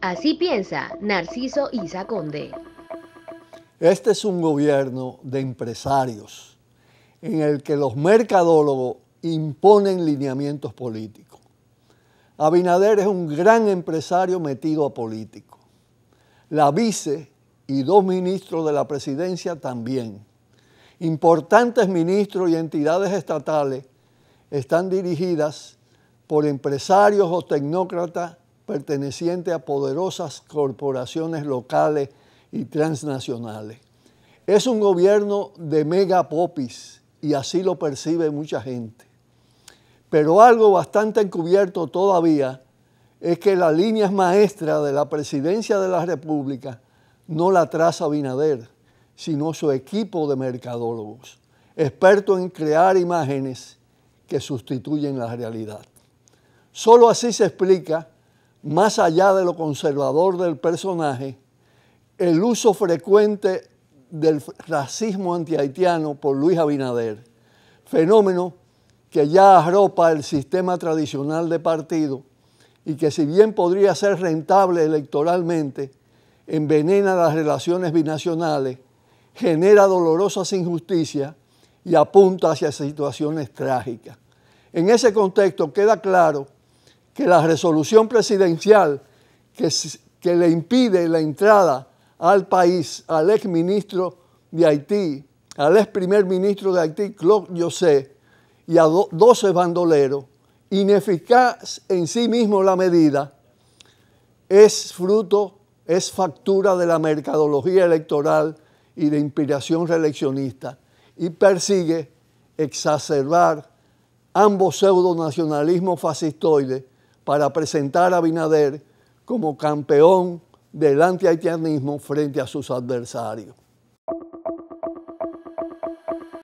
Así piensa Narciso Isaconde. Este es un gobierno de empresarios en el que los mercadólogos imponen lineamientos políticos. Abinader es un gran empresario metido a político. La vice y dos ministros de la presidencia también. Importantes ministros y entidades estatales están dirigidas por empresarios o tecnócratas perteneciente a poderosas corporaciones locales y transnacionales. Es un gobierno de megapopis y así lo percibe mucha gente. Pero algo bastante encubierto todavía es que la línea maestra de la presidencia de la República no la traza Binader, sino su equipo de mercadólogos, expertos en crear imágenes que sustituyen la realidad. Solo así se explica más allá de lo conservador del personaje, el uso frecuente del racismo antihaitiano por Luis Abinader, fenómeno que ya arropa el sistema tradicional de partido y que si bien podría ser rentable electoralmente, envenena las relaciones binacionales, genera dolorosas injusticias y apunta hacia situaciones trágicas. En ese contexto queda claro que la resolución presidencial que, le impide la entrada al país al ex ministro de Haití, al ex primer ministro de Haití, Claude José, y a 12 bandoleros, ineficaz en sí mismo la medida, es fruto, es factura de la mercadología electoral y de inspiración reeleccionista, y persigue exacerbar ambos pseudo nacionalismos fascistoides para presentar a Binader como campeón del antihaitianismo frente a sus adversarios.